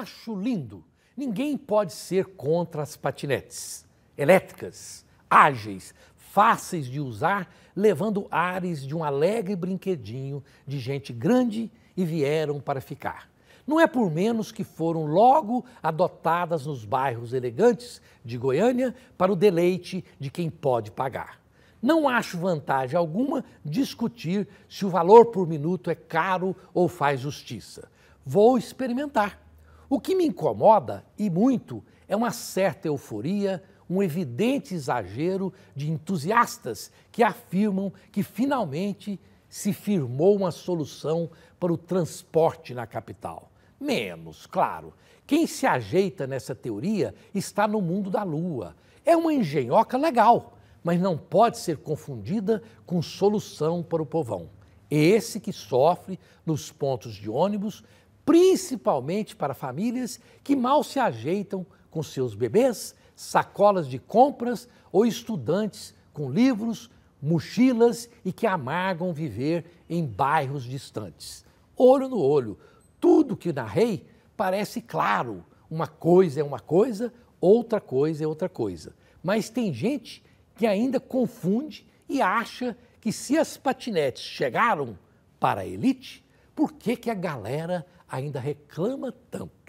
Acho lindo. Ninguém pode ser contra as patinetes elétricas, ágeis, fáceis de usar, levando ares de um alegre brinquedinho de gente grande e vieram para ficar. Não é por menos que foram logo adotadas nos bairros elegantes de Goiânia para o deleite de quem pode pagar. Não acho vantagem alguma discutir se o valor por minuto é caro ou faz justiça. Vou experimentar o que me incomoda, e muito, é uma certa euforia, um evidente exagero de entusiastas que afirmam que finalmente se firmou uma solução para o transporte na capital. Menos, claro. Quem se ajeita nessa teoria está no mundo da lua. É uma engenhoca legal, mas não pode ser confundida com solução para o povão. Esse que sofre nos pontos de ônibus, principalmente para famílias que mal se ajeitam com seus bebês, sacolas de compras ou estudantes com livros, mochilas e que amargam viver em bairros distantes. Olho no olho, tudo que narrei parece claro. Uma coisa é uma coisa, outra coisa é outra coisa. Mas tem gente que ainda confunde e acha que se as patinetes chegaram para a elite, por que, que a galera ainda reclama tanto?